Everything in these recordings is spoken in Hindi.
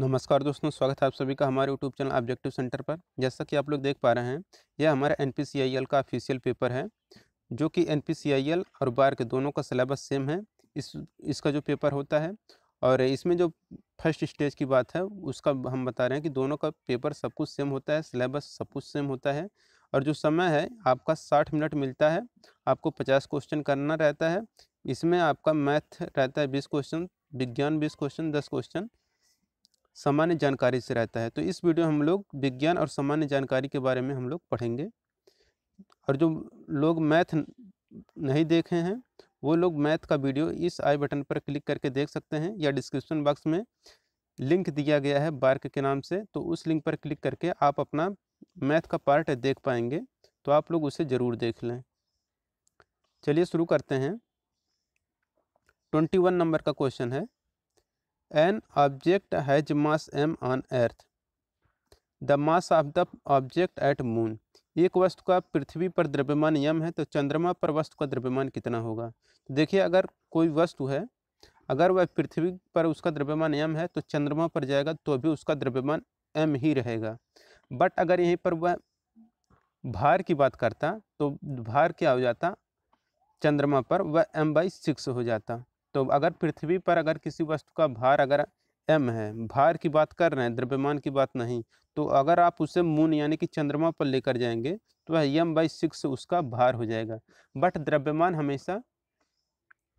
नमस्कार दोस्तों स्वागत है आप सभी का हमारे यूट्यूब चैनल ऑब्जेक्टिव सेंटर पर जैसा कि आप लोग देख पा रहे हैं यह हमारा एन का ऑफिशियल पेपर है जो कि एन और बार के दोनों का सिलेबस सेम है इस इसका जो पेपर होता है और इसमें जो फर्स्ट स्टेज की बात है उसका हम बता रहे हैं कि दोनों का पेपर सब कुछ सेम होता है सिलेबस सब कुछ सेम होता है और जो समय है आपका साठ मिनट मिलता है आपको पचास क्वेश्चन करना रहता है इसमें आपका मैथ रहता है बीस क्वेश्चन विज्ञान बीस क्वेश्चन दस क्वेश्चन सामान्य जानकारी से रहता है तो इस वीडियो में हम लोग विज्ञान और सामान्य जानकारी के बारे में हम लोग पढ़ेंगे और जो लोग मैथ नहीं देखे हैं वो लोग मैथ का वीडियो इस आई बटन पर क्लिक करके देख सकते हैं या डिस्क्रिप्शन बॉक्स में लिंक दिया गया है बार्क के नाम से तो उस लिंक पर क्लिक करके आप अपना मैथ का पार्ट देख पाएंगे तो आप लोग उसे ज़रूर देख लें चलिए शुरू करते हैं ट्वेंटी वन नंबर का क्वेश्चन है an object has mass M on earth. The mass of the object at moon एक वस्तु का पृथ्वी पर द्रव्यमान यम है तो चंद्रमा पर वस्तु का द्रव्यमान कितना होगा तो देखिए अगर कोई वस्तु है अगर वह पृथ्वी पर उसका द्रव्यमान यम है तो चंद्रमा पर जाएगा तो भी उसका द्रव्यमान एम ही रहेगा बट अगर यहीं पर वह भार की बात करता तो भार क्या हो जाता चंद्रमा पर वह एम बाई सिक्स हो जाता तो अगर पृथ्वी पर अगर किसी वस्तु का भार अगर एम है भार की बात कर रहे हैं द्रव्यमान की बात नहीं तो अगर आप उसे मून यानी कि चंद्रमा पर लेकर जाएंगे तो वह एम बाई सिक्स उसका भार हो जाएगा बट द्रव्यमान हमेशा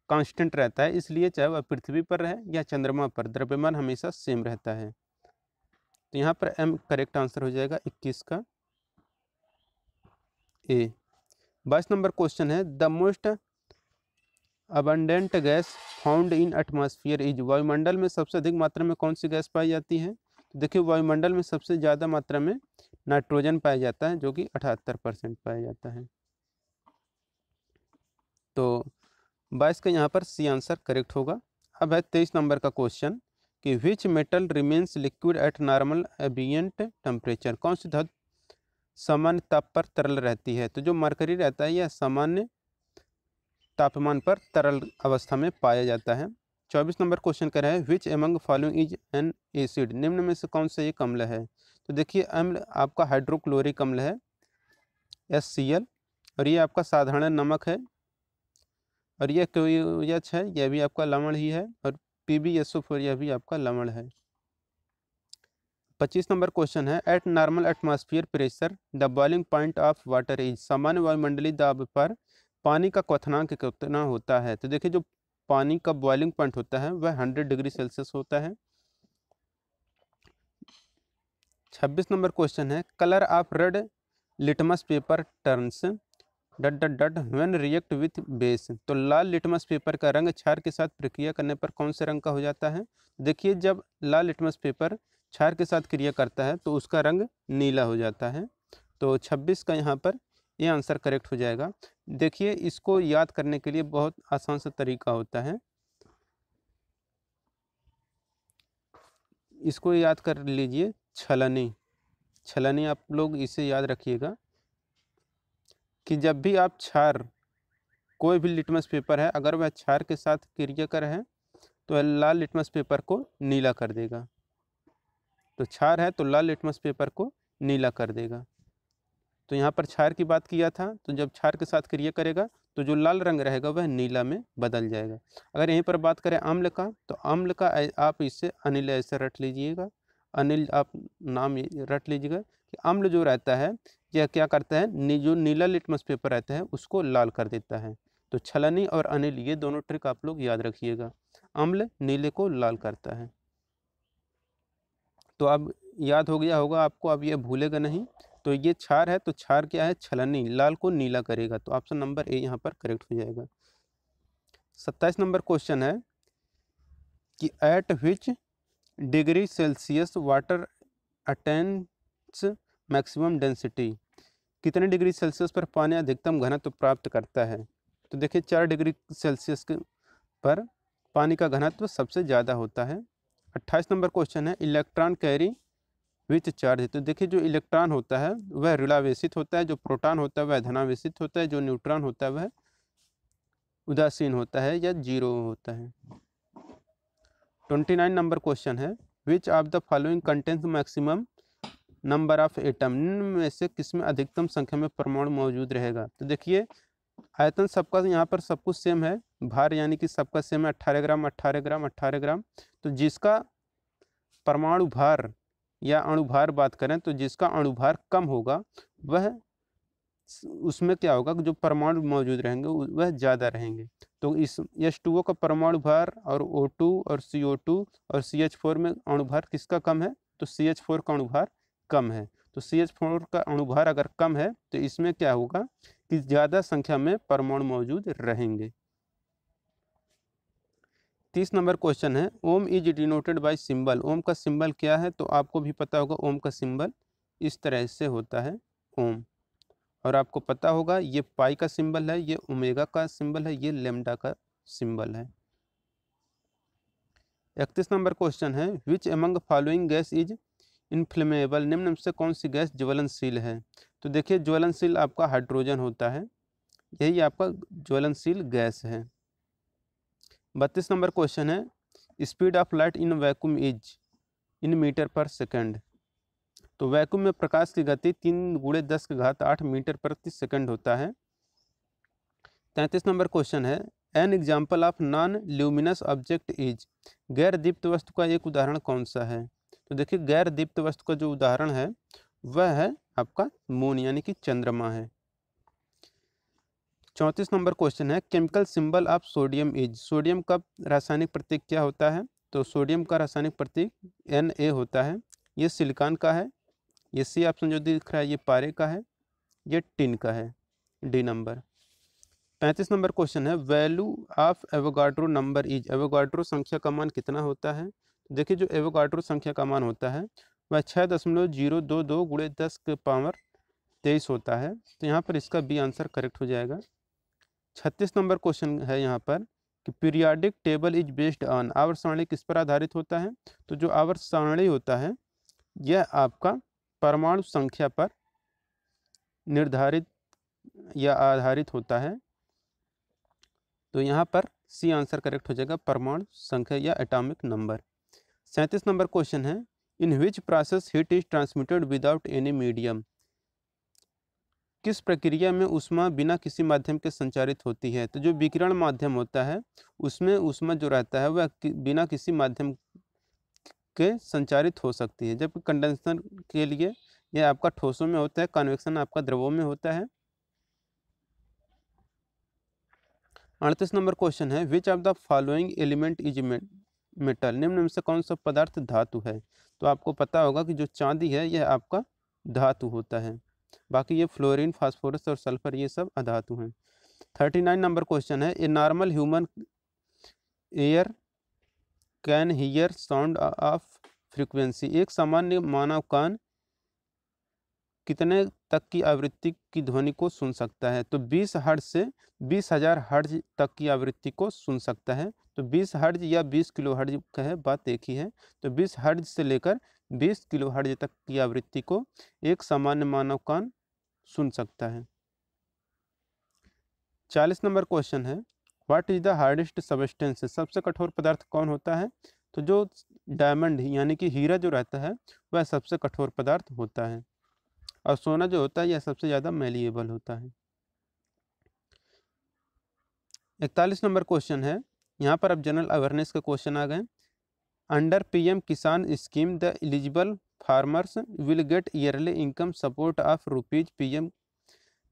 कांस्टेंट रहता है इसलिए चाहे वह पृथ्वी पर रहे या चंद्रमा पर द्रव्यमान हमेशा सेम रहता है तो यहाँ पर एम करेक्ट आंसर हो जाएगा इक्कीस का ए बाईस नंबर क्वेश्चन है the most abundant gas found in atmosphere is वायुमंडल में सबसे अधिक मात्रा में कौन सी गैस पाई जाती है तो देखिए वायुमंडल में सबसे ज़्यादा मात्रा में नाइट्रोजन पाया जाता है जो कि अठहत्तर परसेंट पाया जाता है तो बाईस का यहाँ पर सी आंसर करेक्ट होगा अब है तेईस नंबर का क्वेश्चन कि which metal remains liquid at normal ambient temperature कौन सी धत सामान्य ताप पर तरल रहती है तो जो मरकरी रहता है यह सामान्य तापमान पर तरल अवस्था में पाया जाता है चौबीस नंबर क्वेश्चन कह रहा है which among following is an acid निम्न में से कौन सा ये अम्ल है तो देखिए अम्ल आपका हाइड्रोक्लोरिक अम्ल है एस सी एल और ये आपका साधारण नमक है और यह क्यूएच है यह भी आपका लवण ही है और P B S O four यह भी आपका लवण है पच्चीस नंबर क्वेश्चन है at normal atmosphere pressure the boiling point of water is सामान्य वायुमंडलीय दाब पर पानी का क्वथनांक कितना होता है तो देखिए जो पानी का बॉइलिंग पॉइंट होता है वह हंड्रेड डिग्री सेल्सियस होता है छब्बीस नंबर क्वेश्चन है colour of red litmus paper turns dot dot dot when react with base तो लाल लिटमस पेपर का रंग क्षार के साथ प्रक्रिया करने पर कौन से रंग का हो जाता है देखिए जब लाल लिटमस पेपर क्षार के साथ क्रिया करता है तो उसका रंग नीला हो जाता है तो 26 का यहाँ पर ये आंसर करेक्ट हो जाएगा देखिए इसको याद करने के लिए बहुत आसान सा तरीका होता है इसको याद कर लीजिए छलनी छलनी आप लोग इसे याद रखिएगा कि जब भी आप छार कोई भी लिटमस पेपर है अगर वह छार के साथ क्रिया तो कर तो है तो लाल लिटमस पेपर को नीला कर देगा तो छार है तो लाल लिटमस पेपर को नीला कर देगा तो यहाँ पर क्षार की बात किया था तो जब क्षार के साथ क्रिया करेगा तो जो लाल रंग रहेगा वह नीला में बदल जाएगा अगर यहीं पर बात करें अम्ल का तो अम्ल का आप इससे अनिल ऐसे रट लीजिएगा अनिल आप नाम रट लीजिएगा कि अम्ल जो रहता है यह क्या करता है नी, जो नीला लिटमस पेपर रहता है उसको लाल कर देता है तो छलनी और अनिल ये दोनों ट्रिक आप लोग याद रखिएगा अम्ल नीले को लाल करता है तो अब याद हो गया होगा आपको अब ये भूलेगा नहीं तो ये क्षार है तो क्षार क्या है छलनी लाल को नीला करेगा तो ऑप्शन नंबर ए यहाँ पर करेक्ट हो जाएगा सत्ताईस नंबर क्वेश्चन है कि at which degree Celsius water attains maximum density कितने डिग्री सेल्सियस पर पानी अधिकतम घनत्व तो प्राप्त करता है तो देखिए चार डिग्री सेल्सियस पर पानी का घनत्व सबसे ज़्यादा होता है अट्ठाईस नंबर क्वेश्चन है इलेक्ट्रॉन कैरी विच चार्ज है तो देखिए जो इलेक्ट्रॉन होता है वह ऋणावेशित होता है जो प्रोटॉन होता है वह धनावेशित होता है जो न्यूट्रॉन होता है वह उदासीन होता है या जीरो होता है ट्वेंटी नाइन नंबर क्वेश्चन है which of the following content maximum number of atom में से किसमें अधिकतम संख्या में परमाणु मौजूद रहेगा तो देखिए आयतन सबका यहाँ पर सब कुछ सेम है भार यानी कि सबका सेम है अट्ठारह ग्राम अट्ठारह ग्राम अट्ठारह ग्राम तो जिसका परमाणु भार या अणुभार बात करें तो जिसका अणुभार कम होगा वह उसमें क्या होगा जो परमाणु मौजूद रहेंगे वह ज़्यादा रहेंगे तो इस एच टू ओ का परमाणु भार और ओ टू और सी ओ टू और सी एच फोर में अणुभार किसका कम है तो सी एच फोर का अणुभार कम है तो सी एच फोर का अणुभार अगर कम है तो इसमें क्या होगा कि ज़्यादा संख्या में परमाणु मौजूद रहेंगे तीस नंबर क्वेश्चन है ohm is denoted by symbol ohm का सिंबल क्या है तो आपको भी पता होगा ओम का सिंबल इस तरह से होता है ओम और आपको पता होगा ये पाई का सिंबल है ये ओमेगा का सिंबल है ये लेमडा का सिंबल है इकतीस नंबर क्वेश्चन है which among following gas is inflammable निम्न से कौन सी गैस ज्वलनशील है तो देखिए ज्वलनशील आपका हाइड्रोजन होता है यही आपका ज्वलनशील गैस है बत्तीस नंबर क्वेश्चन है speed of light in vacuum is in metre per second तो वैक्यूम में प्रकाश की गति तीन गुड़े दस के घात आठ मीटर प्रति सेकंड होता है तैंतीस नंबर क्वेश्चन है an example of non luminous object is गैर दीप्त वस्तु का एक उदाहरण कौन सा है तो देखिए गैर दीप्त वस्तु का जो उदाहरण है वह है आपका मून यानी कि चंद्रमा है चौंतीस नंबर क्वेश्चन है chemical symbol of sodium is sodium का रासायनिक प्रतीक क्या होता है तो सोडियम का रासायनिक प्रतीक एन ए होता है ये सिलिकॉन का है ये सी ऑप्शन जो दिख रहा है ये पारे का है ये टिन का है डी नंबर पैंतीस नंबर क्वेश्चन है value of Avogadro number is Avogadro संख्या का मान कितना होता है देखिए जो एवोगाड्रो संख्या का मान होता है वह छः दशमलव जीरो दो दो गुड़े दस के पावर तेईस होता है तो यहाँ पर इसका बी आंसर करेक्ट हो जाएगा छत्तीस नंबर क्वेश्चन है यहाँ पर कि periodic table is based on आवर सारणी किस पर आधारित होता है तो जो आवर सारणी होता है यह आपका परमाणु संख्या पर निर्धारित या आधारित होता है तो यहाँ पर सी आंसर करेक्ट हो जाएगा परमाणु संख्या या एटॉमिक नंबर सैंतीस नंबर क्वेश्चन है in which process heat is transmitted without any medium किस प्रक्रिया में उष्मा बिना किसी माध्यम के संचारित होती है तो जो विकिरण माध्यम होता है उसमें उष्मा जो रहता है वह बिना किसी माध्यम के संचारित हो सकती है जब कंडेंसर के लिए यह आपका ठोसों में होता है कन्वेक्शन आपका द्रवों में होता है अड़तीस नंबर क्वेश्चन है which of the following element is metal निम्न से कौन सा पदार्थ धातु है तो आपको पता होगा कि जो चांदी है यह आपका धातु होता है बाकी ये फ्लोरीन फास्फोरस और सल्फर ये सब अधातु हैं थर्टी नाइन नंबर क्वेश्चन है a normal human ear can hear sound of frequency एक सामान्य मानव कान कितने तक की आवृत्ति की ध्वनि को सुन सकता है तो बीस हर्ज से बीस हज़ार हर्ज तक की आवृत्ति को सुन सकता है तो बीस हर्ज या बीस किलो हर्ज का है बात एक ही है तो बीस हर्ज से लेकर बीस किलो हर्ज तक की आवृत्ति को एक सामान्य मानव कान सुन सकता है चालीस नंबर क्वेश्चन है what is the hardest substance सबसे कठोर पदार्थ कौन होता है तो जो डायमंड यानी कि हीरा जो रहता है वह सबसे कठोर पदार्थ होता है और सोना जो होता है यह सबसे ज़्यादा मेलिएबल होता है इकतालीस नंबर क्वेश्चन है यहाँ पर अब जनरल अवेयरनेस का क्वेश्चन आ गए under PM Kisan scheme the eligible farmers will get yearly income support of rupees pm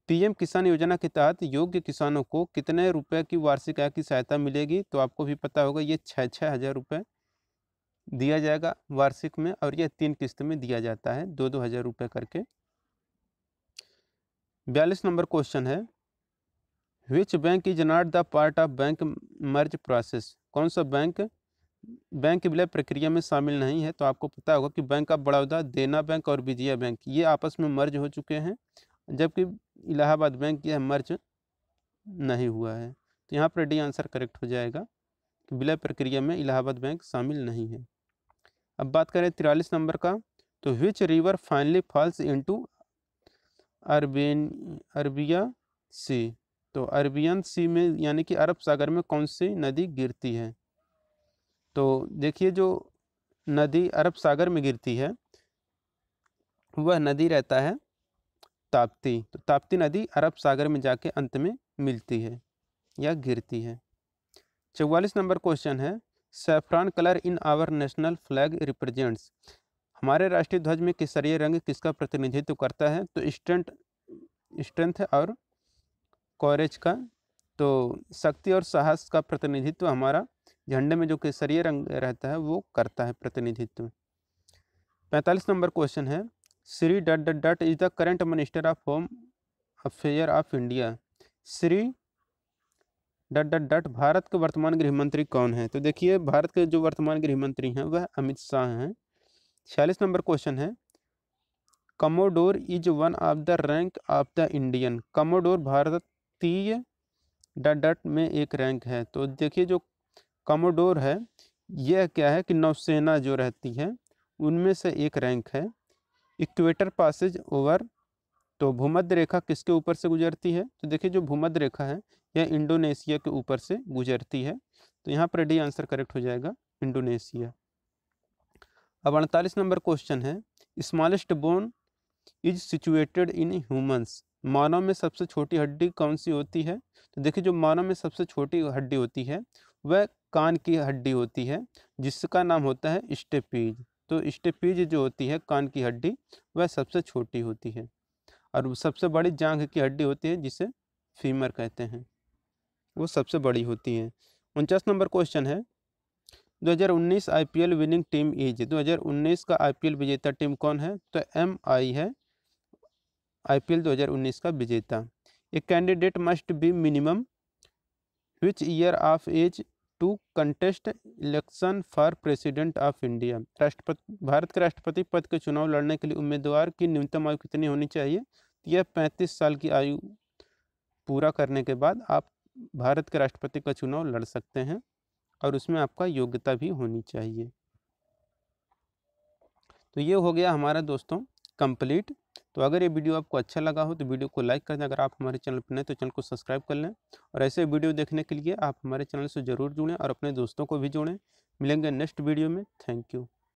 PM Kisan योजना के तहत योग्य किसानों को कितने रुपए की वार्षिक आय की सहायता मिलेगी तो आपको भी पता होगा ये छः छः हज़ार रुपये दिया जाएगा वार्षिक में और यह तीन किस्त में दिया जाता है दो दो हज़ार रुपये करके बयालीस नंबर क्वेश्चन है which bank is not the part of bank merge process कौन सा बैंक बैंक विलय प्रक्रिया में शामिल नहीं है तो आपको पता होगा कि बैंक ऑफ बड़ौदा देना बैंक और विजया बैंक ये आपस में मर्ज हो चुके हैं जबकि इलाहाबाद बैंक यह मर्ज नहीं हुआ है तो यहाँ पर डी आंसर करेक्ट हो जाएगा कि विलय प्रक्रिया में इलाहाबाद बैंक शामिल नहीं है अब बात करें तिरालीस नंबर का तो which river finally falls to Arabian Arabia Sea तो अरबियन सी में यानी कि अरब सागर में कौन सी नदी गिरती है तो देखिए जो नदी अरब सागर में गिरती है वह नदी रहता है ताप्ती तो ताप्ती नदी अरब सागर में जाके अंत में मिलती है या गिरती है चौवालीस नंबर क्वेश्चन है saffron colour in our national flag represents हमारे राष्ट्रीय ध्वज में केसरिय रंग किसका प्रतिनिधित्व करता है तो स्ट्रेंथ स्ट्रेंथ और कॉरेज का तो शक्ति और साहस का प्रतिनिधित्व हमारा झंडे में जो केसरीय रंग रहता है वो करता है प्रतिनिधित्व पैंतालीस नंबर क्वेश्चन है Shri dot dot dot is the current minister of home affair of India Shri dot dot dot Bharat के वर्तमान गृह मंत्री कौन है तो देखिए भारत के जो वर्तमान गृह मंत्री हैं वह अमित शाह हैं छियालीस नंबर क्वेश्चन है commodore is one of the rank of the Indian commodore भारतीय डट डट में एक रैंक है तो देखिए जो कमोडोर है यह क्या है कि नौसेना जो रहती है उनमें से एक रैंक है इक्वेटर पासेज ओवर तो भूमध्य रेखा किसके ऊपर से गुजरती है तो देखिए जो भूमध्य रेखा है यह इंडोनेशिया के ऊपर से गुजरती है तो यहाँ पर डी आंसर करेक्ट हो जाएगा इंडोनेशिया अब अड़तालीस नंबर क्वेश्चन है smallest bone is situated in humans मानव में सबसे छोटी हड्डी कौन सी होती है तो देखिए जो मानव में सबसे छोटी हड्डी होती है वह कान की हड्डी होती है जिसका नाम होता है स्टेपीज तो स्टेपीज जो होती है कान की हड्डी वह सबसे छोटी होती है और सबसे बड़ी जांघ की हड्डी होती है जिसे फीमर कहते हैं वो सबसे बड़ी होती है उनचास नंबर क्वेश्चन है 2019 आईपीएल विनिंग टीम इज 2019 का आईपीएल विजेता टीम कौन है तो एम आई है आईपीएल 2019 का विजेता a candidate must be minimum which year of age to contest election for president of India राष्ट्रपति भारत के राष्ट्रपति पद के चुनाव लड़ने के लिए उम्मीदवार की न्यूनतम आयु कितनी होनी चाहिए यह पैंतीस साल की आयु पूरा करने के बाद आप भारत के राष्ट्रपति का चुनाव लड़ सकते हैं और उसमें आपका योग्यता भी होनी चाहिए तो ये हो गया हमारा दोस्तों कंप्लीट तो अगर ये वीडियो आपको अच्छा लगा हो तो वीडियो को लाइक कर दें अगर आप हमारे चैनल पर नए तो चैनल को सब्सक्राइब कर लें और ऐसे वीडियो देखने के लिए आप हमारे चैनल से ज़रूर जुड़ें और अपने दोस्तों को भी जोड़ें मिलेंगे नेक्स्ट वीडियो में थैंक यू